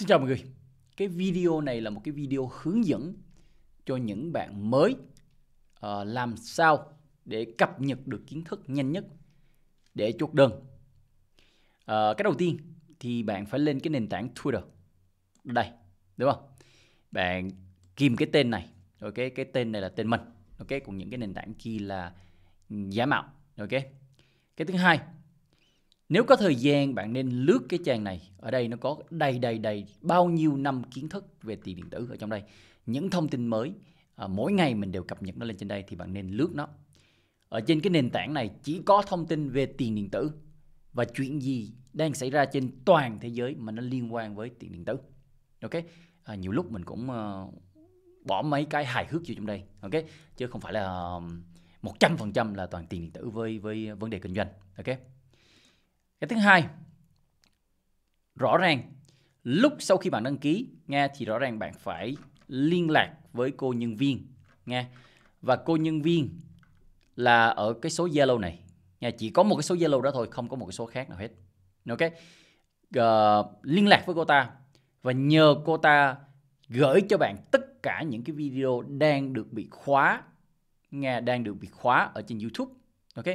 Xin chào mọi người. Cái video này là một cái video hướng dẫn cho những bạn mới uh, làm sao để cập nhật được kiến thức nhanh nhất để chốt đơn. Uh, cái đầu tiên thì bạn phải lên cái nền tảng Twitter. Đây, đúng không? Bạn kìm cái tên này, rồi okay, cái tên này là tên mình. Ok, còn những cái nền tảng kia là giả mạo. Ok. Cái thứ hai nếu có thời gian bạn nên lướt cái trang này. Ở đây nó có đầy đầy đầy bao nhiêu năm kiến thức về tiền điện tử ở trong đây. Những thông tin mới à, mỗi ngày mình đều cập nhật nó lên trên đây thì bạn nên lướt nó. Ở trên cái nền tảng này chỉ có thông tin về tiền điện tử và chuyện gì đang xảy ra trên toàn thế giới mà nó liên quan với tiền điện tử. Ok? À, nhiều lúc mình cũng uh, bỏ mấy cái hài hước vô trong đây, ok? Chứ không phải là một trăm phần trăm là toàn tiền điện tử với với vấn đề kinh doanh, ok? cái thứ hai rõ ràng lúc sau khi bạn đăng ký nghe thì rõ ràng bạn phải liên lạc với cô nhân viên nghe và cô nhân viên là ở cái số Zalo này nha chỉ có một cái số Zalo đó thôi không có một cái số khác nào hết ok uh, liên lạc với cô ta và nhờ cô ta gửi cho bạn tất cả những cái video đang được bị khóa nghe đang được bị khóa ở trên YouTube ok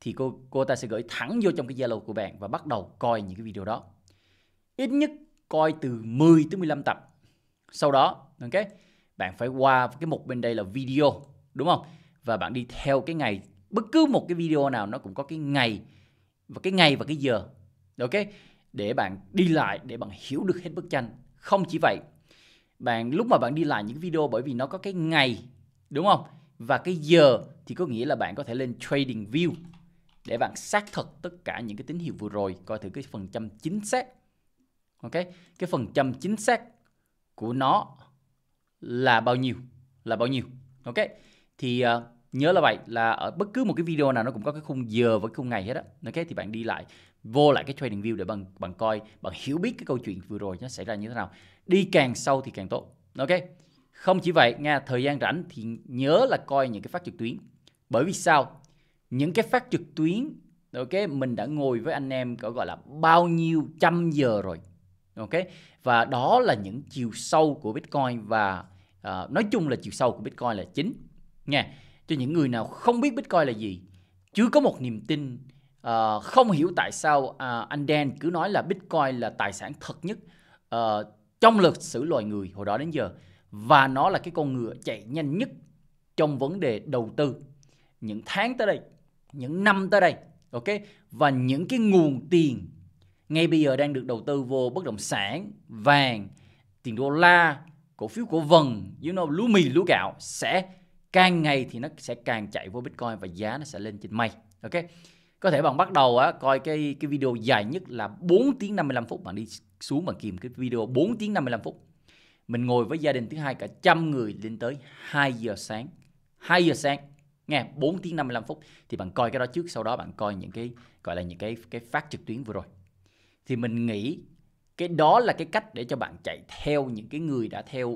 thì cô cô ta sẽ gửi thẳng vô trong cái Zalo của bạn và bắt đầu coi những cái video đó ít nhất coi từ 10 tới 15 tập sau đó ok bạn phải qua cái mục bên đây là video đúng không và bạn đi theo cái ngày bất cứ một cái video nào nó cũng có cái ngày và cái ngày và cái giờ ok để bạn đi lại để bạn hiểu được hết bức tranh không chỉ vậy bạn lúc mà bạn đi lại những video bởi vì nó có cái ngày đúng không và cái giờ thì có nghĩa là bạn có thể lên Trading View để bạn xác thực tất cả những cái tín hiệu vừa rồi, coi thử cái phần trăm chính xác. Ok, cái phần trăm chính xác của nó là bao nhiêu? Là bao nhiêu? Ok. Thì uh, nhớ là vậy là ở bất cứ một cái video nào nó cũng có cái khung giờ với khung ngày hết á. Ok thì bạn đi lại vô lại cái trading view để bạn bạn coi, bạn hiểu biết cái câu chuyện vừa rồi nó xảy ra như thế nào. Đi càng sâu thì càng tốt. Ok. Không chỉ vậy, nha thời gian rảnh thì nhớ là coi những cái phát trực tuyến. Bởi vì sao? Những cái phát trực tuyến ok mình đã ngồi với anh em có gọi là bao nhiêu trăm giờ rồi ok và đó là những chiều sâu của bitcoin và uh, nói chung là chiều sâu của bitcoin là chính nha cho những người nào không biết bitcoin là gì chưa có một niềm tin uh, không hiểu tại sao uh, anh Dan cứ nói là bitcoin là tài sản thật nhất uh, trong lịch sử loài người hồi đó đến giờ và nó là cái con ngựa chạy nhanh nhất trong vấn đề đầu tư những tháng tới đây, những năm tới đây, ok? Và những cái nguồn tiền ngay bây giờ đang được đầu tư vô bất động sản, vàng, tiền đô la, cổ phiếu cổ vần, you know, lúa mì, lúa gạo sẽ càng ngày thì nó sẽ càng chạy vô Bitcoin và giá nó sẽ lên trên mây. Ok? Có thể bạn bắt đầu á, coi cái cái video dài nhất là 4 tiếng 55 phút bạn đi xuống bạn kìm cái video 4 tiếng 55 phút mình ngồi với gia đình thứ hai cả trăm người lên tới 2 giờ sáng 2 giờ sáng nghe 4 tiếng 55 phút thì bạn coi cái đó trước sau đó bạn coi những cái gọi là những cái cái phát trực tuyến vừa rồi thì mình nghĩ cái đó là cái cách để cho bạn chạy theo những cái người đã theo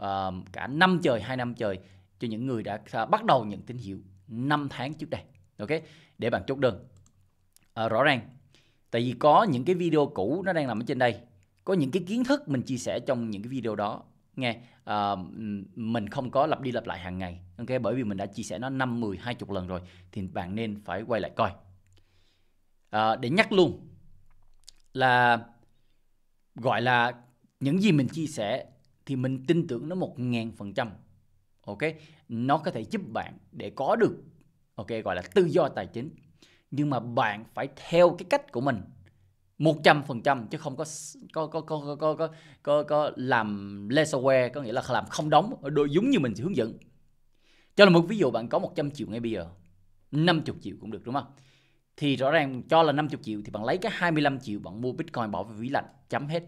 uh, cả năm trời hai năm trời cho những người đã uh, bắt đầu nhận tín hiệu 5 tháng trước đây ok để bạn chốt đơn uh, rõ ràng tại vì có những cái video cũ nó đang nằm ở trên đây có những cái kiến thức mình chia sẻ trong những cái video đó nghe uh, mình không có lặp đi lặp lại hàng ngày ok bởi vì mình đã chia sẻ nó 5, 10, 20 lần rồi thì bạn nên phải quay lại coi uh, để nhắc luôn là gọi là những gì mình chia sẻ thì mình tin tưởng nó một ngàn phần trăm ok nó có thể giúp bạn để có được ok gọi là tự do tài chính nhưng mà bạn phải theo cái cách của mình một trăm phần trăm chứ không có có có có có có có, có làm lesaware có nghĩa là làm không đóng đôi giống như mình hướng dẫn. Cho là một ví dụ bạn có 100 triệu ngay bây giờ, 50 triệu cũng được đúng không? Thì rõ ràng cho là 50 triệu thì bạn lấy cái 25 triệu bạn mua Bitcoin bỏ vào ví lạnh chấm hết.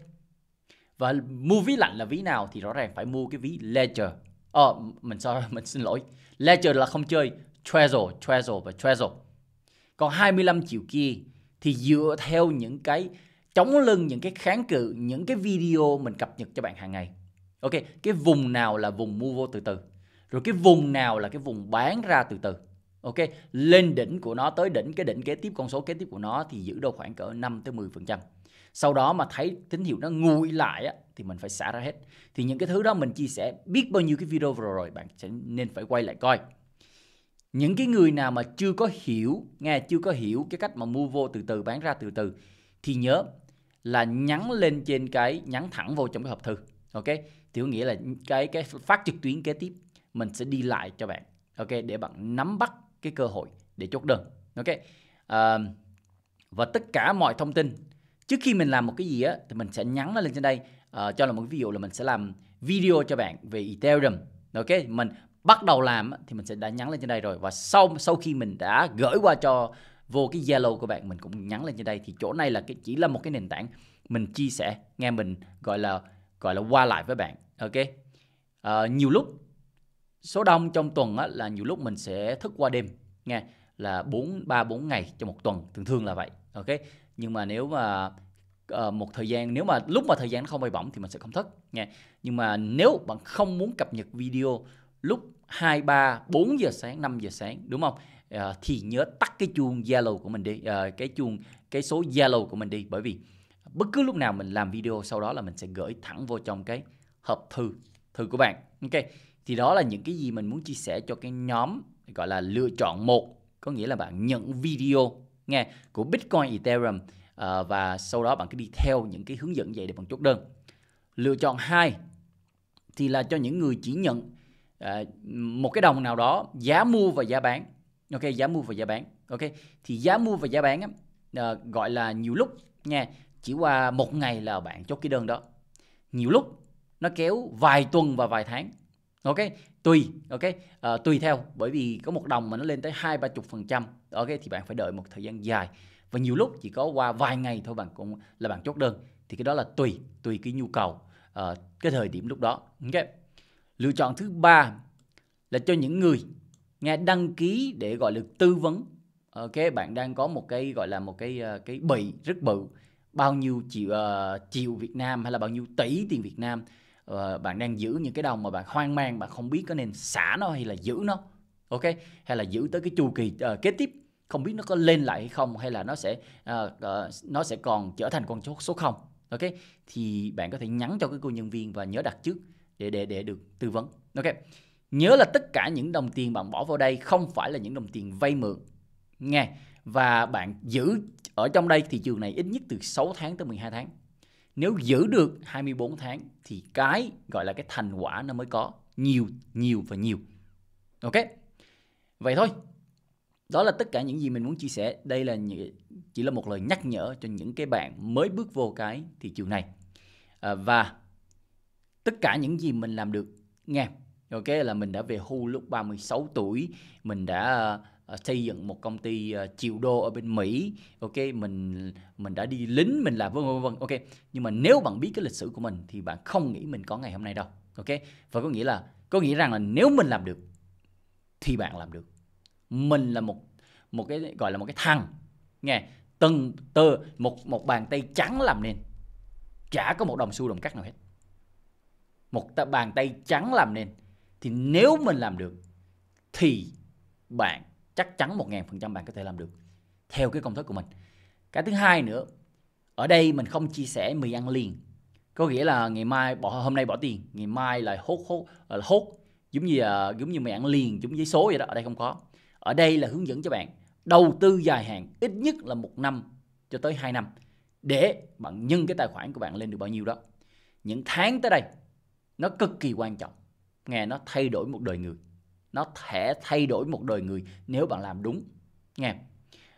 Và mua ví lạnh là ví nào thì rõ ràng phải mua cái ví Ledger. Ờ mình sorry, mình xin lỗi. Ledger là không chơi Trezor, Trezor và Trezor. Còn 25 triệu kia thì dựa theo những cái chống lưng những cái kháng cự những cái video mình cập nhật cho bạn hàng ngày ok cái vùng nào là vùng mua vô từ từ rồi cái vùng nào là cái vùng bán ra từ từ ok lên đỉnh của nó tới đỉnh cái đỉnh kế tiếp con số kế tiếp của nó thì giữ đâu khoảng cỡ 5 tới 10 phần trăm sau đó mà thấy tín hiệu nó nguội lại á, thì mình phải xả ra hết thì những cái thứ đó mình chia sẻ biết bao nhiêu cái video vừa rồi bạn sẽ nên phải quay lại coi những cái người nào mà chưa có hiểu nghe chưa có hiểu cái cách mà mua vô từ từ bán ra từ từ thì nhớ là nhắn lên trên cái nhắn thẳng vô trong cái hộp thư ok thì có nghĩa là cái cái phát trực tuyến kế tiếp mình sẽ đi lại cho bạn ok để bạn nắm bắt cái cơ hội để chốt đơn ok à, và tất cả mọi thông tin trước khi mình làm một cái gì á thì mình sẽ nhắn nó lên trên đây à, cho là một ví dụ là mình sẽ làm video cho bạn về Ethereum ok mình bắt đầu làm thì mình sẽ đã nhắn lên trên đây rồi và sau sau khi mình đã gửi qua cho vô cái Zalo của bạn mình cũng nhắn lên trên đây thì chỗ này là cái chỉ là một cái nền tảng mình chia sẻ nghe mình gọi là gọi là qua lại với bạn ok à, nhiều lúc số đông trong tuần á, là nhiều lúc mình sẽ thức qua đêm nghe là 4 3 4 ngày trong một tuần thường thường là vậy ok nhưng mà nếu mà uh, một thời gian nếu mà lúc mà thời gian nó không bay bổng thì mình sẽ không thức nghe nhưng mà nếu bạn không muốn cập nhật video lúc 2, 3, 4 giờ sáng, 5 giờ sáng đúng không? À, thì nhớ tắt cái chuông yellow của mình đi, à, cái chuông cái số yellow của mình đi bởi vì bất cứ lúc nào mình làm video sau đó là mình sẽ gửi thẳng vô trong cái hộp thư thư của bạn. Ok. Thì đó là những cái gì mình muốn chia sẻ cho cái nhóm gọi là lựa chọn một có nghĩa là bạn nhận video nghe của Bitcoin Ethereum à, và sau đó bạn cứ đi theo những cái hướng dẫn vậy để bạn chốt đơn. Lựa chọn hai thì là cho những người chỉ nhận À, một cái đồng nào đó giá mua và giá bán ok giá mua và giá bán ok thì giá mua và giá bán á, à, gọi là nhiều lúc nha chỉ qua một ngày là bạn chốt cái đơn đó nhiều lúc nó kéo vài tuần và vài tháng ok tùy ok à, tùy theo bởi vì có một đồng mà nó lên tới hai ba chục phần trăm ok thì bạn phải đợi một thời gian dài và nhiều lúc chỉ có qua vài ngày thôi bạn cũng là bạn chốt đơn thì cái đó là tùy tùy cái nhu cầu uh, cái thời điểm lúc đó ok Lựa chọn thứ ba là cho những người nghe đăng ký để gọi được tư vấn. Ok, bạn đang có một cái gọi là một cái ờ, cái bậy rất bự bao nhiêu triệu uh, ờ, triệu Việt Nam hay là bao nhiêu tỷ tiền Việt Nam uh, bạn đang giữ những cái đồng mà bạn hoang mang bạn không biết có nên xả nó hay là giữ nó ok hay là giữ tới cái chu kỳ uh, kế tiếp không biết nó có lên lại hay không hay là nó sẽ uh, uh, nó sẽ còn trở thành con số số không ok thì bạn có thể nhắn cho cái cô nhân viên và nhớ đặt trước để để để được tư vấn ok nhớ là tất cả những đồng tiền bạn bỏ vào đây không phải là những đồng tiền vay mượn nghe và bạn giữ ở trong đây thị trường này ít nhất từ 6 tháng tới 12 tháng nếu giữ được 24 tháng thì cái gọi là cái thành quả nó mới có nhiều nhiều và nhiều ok vậy thôi đó là tất cả những gì mình muốn chia sẻ đây là chỉ là một lời nhắc nhở cho những cái bạn mới bước vô cái thị trường này à, và tất cả những gì mình làm được nha ok là mình đã về hưu lúc 36 tuổi mình đã ờ, xây dựng một công ty ờ, triệu đô ở bên Mỹ ok mình mình đã đi lính mình làm vân vân vân ok nhưng mà nếu bạn biết cái lịch sử của mình thì bạn không nghĩ mình có ngày hôm nay đâu ok và có nghĩa là có nghĩa rằng là nếu mình làm được thì bạn làm được mình là một một cái gọi là một cái thằng nghe từng tơ một một bàn tay trắng làm nên chả có một đồng xu đồng cắt nào hết một ta bàn tay trắng làm nên thì nếu mình làm được thì bạn chắc chắn 1000% bạn có thể làm được theo cái công thức của mình. Cái thứ hai nữa, ở đây mình không chia sẻ mì ăn liền. Có nghĩa là ngày mai bỏ hôm nay bỏ tiền, ngày mai lại hốt hốt hốt giống như à, giống như mì ăn liền, giống giấy số vậy đó, ở đây không có. Ở đây là hướng dẫn cho bạn đầu tư dài hạn ít nhất là một năm cho tới 2 năm để bạn nhân cái tài khoản của bạn lên được bao nhiêu đó. Những tháng tới đây nó cực kỳ quan trọng nghe nó thay đổi một đời người nó thể thay đổi một đời người nếu bạn làm đúng nghe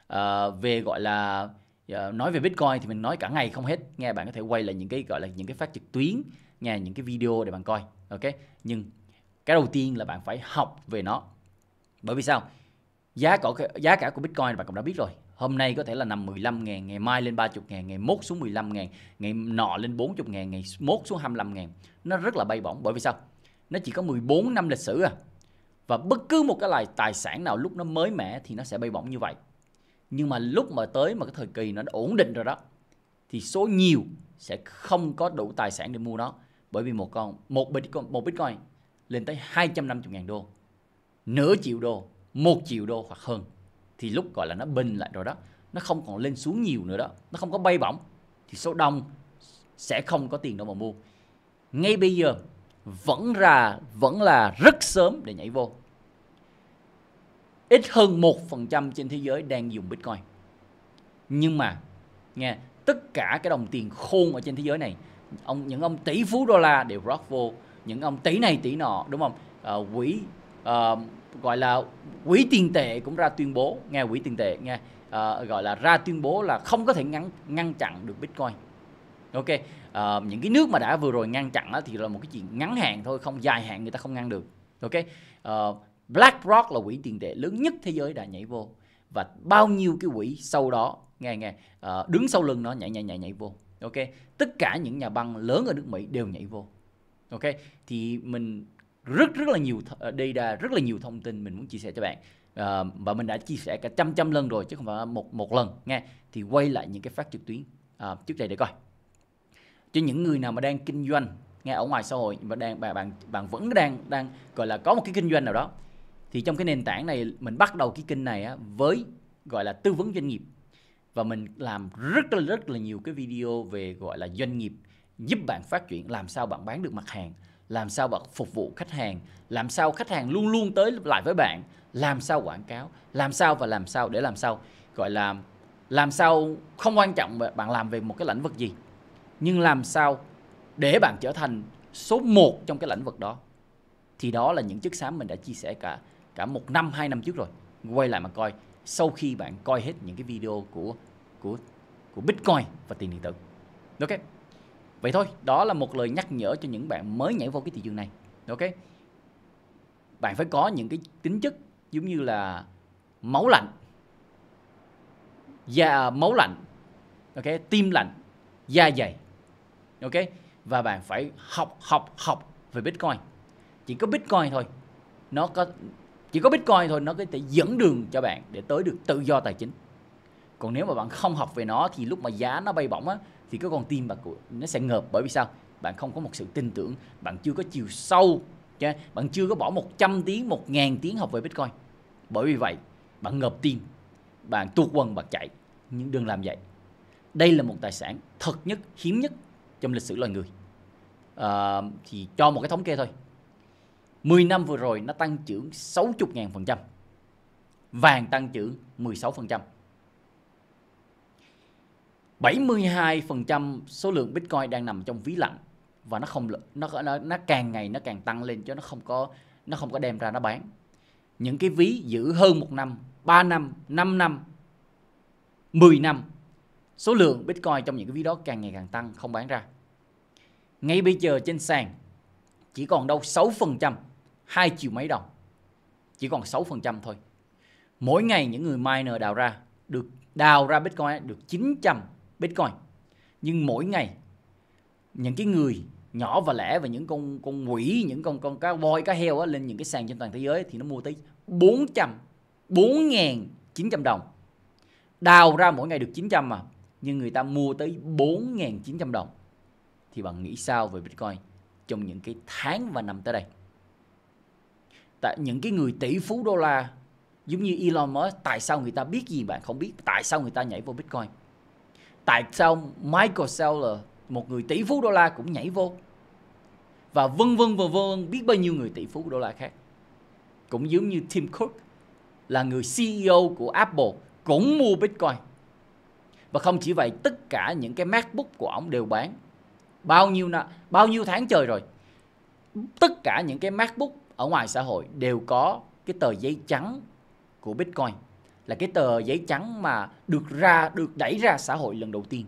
à, về gọi là ờ, nói về bitcoin thì mình nói cả ngày không hết nghe bạn có thể quay lại những cái gọi là những cái phát trực tuyến nghe những cái video để bạn coi ok nhưng cái đầu tiên là bạn phải học về nó bởi vì sao giá cả giá cả của bitcoin bạn cũng đã biết rồi hôm nay có thể là nằm 15 ngàn, ngày mai lên 30 ngàn, ngày mốt xuống 15 ngàn, ngày nọ lên 40 ngàn, ngày mốt xuống 25 ngàn. Nó rất là bay bổng. Bởi vì sao? Nó chỉ có 14 năm lịch sử à. Và bất cứ một cái loại tài sản nào lúc nó mới mẻ thì nó sẽ bay bổng như vậy. Nhưng mà lúc mà tới mà cái thời kỳ nó ổn định rồi đó thì số nhiều sẽ không có đủ tài sản để mua nó bởi vì một con một bitcoin một bitcoin lên tới 250 000 đô, nửa triệu đô, một triệu đô hoặc hơn thì lúc gọi là nó bình lại rồi đó nó không còn lên xuống nhiều nữa đó nó không có bay bổng thì số đông sẽ không có tiền đâu mà mua ngay bây giờ vẫn ra vẫn là rất sớm để nhảy vô ít hơn một phần trăm trên thế giới đang dùng Bitcoin nhưng mà nghe tất cả cái đồng tiền khôn ở trên thế giới này ông những ông tỷ phú đô la đều rót vô những ông tỷ này tỷ nọ đúng không à, quỹ uh, gọi là quỹ tiền tệ cũng ra tuyên bố nghe quỹ tiền tệ nghe uh, gọi là ra tuyên bố là không có thể ngăn ngăn chặn được bitcoin ok uh, những cái nước mà đã vừa rồi ngăn chặn thì là một cái chuyện ngắn hạn thôi không dài hạn người ta không ngăn được ok uh, BlackRock là quỹ tiền tệ lớn nhất thế giới đã nhảy vô và bao nhiêu cái quỹ sau đó nghe nghe uh, đứng sau lưng nó nhảy nhảy nhảy nhảy vô ok tất cả những nhà băng lớn ở nước mỹ đều nhảy vô ok thì mình rất rất là nhiều ờ, data rất là nhiều thông tin mình muốn chia sẻ cho bạn uh, và mình đã chia sẻ cả trăm trăm lần rồi chứ không phải một một lần nghe thì quay lại những cái phát trực tuyến uh, trước đây để coi cho những người nào mà đang kinh doanh nghe ở ngoài xã hội mà đang bạn bạn bạn vẫn đang đang gọi là có một cái kinh doanh nào đó thì trong cái nền tảng này mình bắt đầu cái kênh này á, với gọi là tư vấn doanh nghiệp và mình làm rất là rất là nhiều cái video về gọi là doanh nghiệp giúp bạn phát triển làm sao bạn bán được mặt hàng làm sao bạn phục vụ khách hàng làm sao khách hàng luôn luôn tới lại với bạn làm sao quảng cáo làm sao và làm sao để làm sao gọi là làm sao không quan trọng bạn làm về một cái lĩnh vực gì nhưng làm sao để bạn trở thành số 1 trong cái lĩnh vực đó thì đó là những chiếc xám mình đã chia sẻ cả cả một năm hai năm trước rồi quay lại mà coi sau khi bạn coi hết những cái video của của của bitcoin và tiền điện tử ok vậy thôi đó là một lời nhắc nhở cho những bạn mới nhảy vô cái thị trường này ok bạn phải có những cái tính chất giống như là máu lạnh da máu lạnh ok tim lạnh da dày ok và bạn phải học học học về bitcoin chỉ có bitcoin thôi nó có chỉ có bitcoin thôi nó có thể dẫn đường cho bạn để tới được tự do tài chính còn nếu mà bạn không học về nó thì lúc mà giá nó bay bổng á thì cái con tim bạn của nó sẽ ngợp bởi vì sao bạn không có một sự tin tưởng bạn chưa có chiều sâu okay? bạn chưa có bỏ 100 tiếng 1.000 tiếng học về bitcoin bởi vì vậy bạn ngợp tim bạn tuột quần bạn chạy nhưng đừng làm vậy đây là một tài sản thật nhất hiếm nhất trong lịch sử loài người à, thì cho một cái thống kê thôi 10 năm vừa rồi nó tăng trưởng 60.000% vàng tăng trưởng 16% 72% số lượng Bitcoin đang nằm trong ví lạnh và nó không nó nó nó càng ngày nó càng tăng lên chứ nó không có nó không có đem ra nó bán. Những cái ví giữ hơn một năm, 3 năm, 5 năm, 10 năm số lượng Bitcoin trong những cái ví đó càng ngày càng tăng không bán ra. Ngay bây giờ trên sàn chỉ còn đâu 6%, hai triệu mấy đồng. Chỉ còn 6% thôi. Mỗi ngày những người miner đào ra được đào ra Bitcoin được 900 Bitcoin. Nhưng mỗi ngày những cái người nhỏ và lẻ và những con con quỷ, những con con cá voi, cá heo á, lên những cái sàn trên toàn thế giới thì nó mua tới 400 4.900 đồng. Đào ra mỗi ngày được 900 mà, nhưng người ta mua tới 4.900 đồng. Thì bạn nghĩ sao về Bitcoin trong những cái tháng và năm tới đây? Tại những cái người tỷ phú đô la giống như Elon Musk, tại sao người ta biết gì bạn không biết? Tại sao người ta nhảy vào Bitcoin? tại sao Michael Saylor, một người tỷ phú đô la cũng nhảy vô. Và vân vân vân vân biết bao nhiêu người tỷ phú đô la khác. Cũng giống như Tim Cook là người CEO của Apple cũng mua Bitcoin. Và không chỉ vậy, tất cả những cái MacBook của ông đều bán. Bao nhiêu năm, bao nhiêu tháng trời rồi. Tất cả những cái MacBook ở ngoài xã hội đều có cái tờ giấy trắng của Bitcoin là cái tờ giấy trắng mà được ra được đẩy ra xã hội lần đầu tiên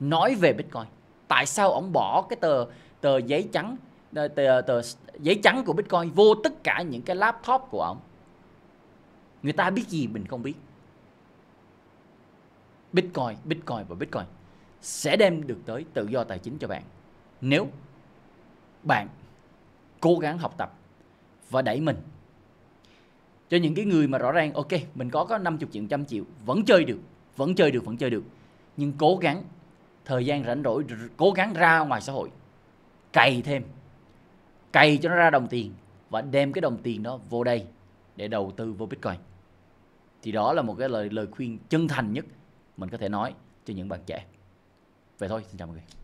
nói về Bitcoin. Tại sao ông bỏ cái tờ tờ giấy trắng tờ, tờ, giấy trắng của Bitcoin vô tất cả những cái laptop của ông? Người ta biết gì mình không biết. Bitcoin, Bitcoin và Bitcoin sẽ đem được tới tự do tài chính cho bạn. Nếu bạn cố gắng học tập và đẩy mình cho những cái người mà rõ ràng ok mình có có 50 triệu trăm triệu vẫn chơi được vẫn chơi được vẫn chơi được nhưng cố gắng thời gian rảnh rỗi cố gắng ra ngoài xã hội cày thêm cày cho nó ra đồng tiền và đem cái đồng tiền đó vô đây để đầu tư vô bitcoin thì đó là một cái lời lời khuyên chân thành nhất mình có thể nói cho những bạn trẻ vậy thôi xin chào mọi người